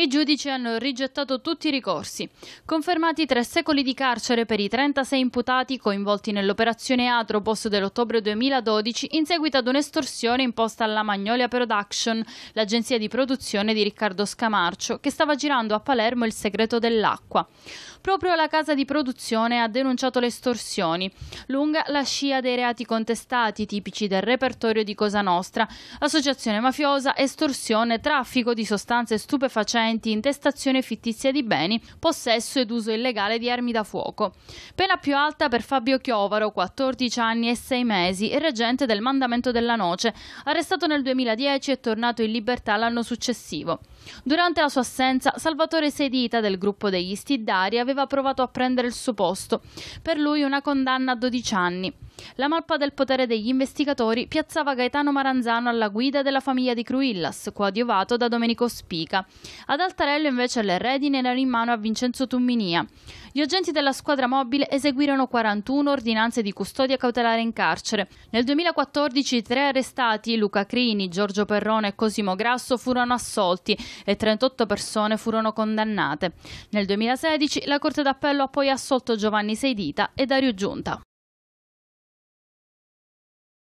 I giudici hanno rigettato tutti i ricorsi. Confermati tre secoli di carcere per i 36 imputati coinvolti nell'operazione Atropos dell'ottobre 2012 in seguito ad un'estorsione imposta alla Magnolia Production, l'agenzia di produzione di Riccardo Scamarcio, che stava girando a Palermo il segreto dell'acqua. Proprio la casa di produzione ha denunciato le estorsioni. Lunga la scia dei reati contestati tipici del repertorio di Cosa Nostra, associazione mafiosa, estorsione, traffico di sostanze stupefacenti concernenti intestazione fittizia di beni, possesso ed uso illegale di armi da fuoco. Pena più alta per Fabio Chiovaro, 14 anni e 6 mesi, reggente del mandamento della noce, arrestato nel 2010 e tornato in libertà l'anno successivo. Durante la sua assenza, Salvatore Sedita del gruppo degli Stiddari aveva provato a prendere il suo posto. Per lui una condanna a 12 anni. La mappa del potere degli investigatori piazzava Gaetano Maranzano alla guida della famiglia di Cruillas, coadiuvato da Domenico Spica. Ad Altarello invece le redine erano in mano a Vincenzo Tumminia. Gli agenti della squadra mobile eseguirono 41 ordinanze di custodia cautelare in carcere. Nel 2014 i tre arrestati, Luca Crini, Giorgio Perrone e Cosimo Grasso, furono assolti e 38 persone furono condannate. Nel 2016 la Corte d'Appello ha poi assolto Giovanni Seidita e Dario Giunta.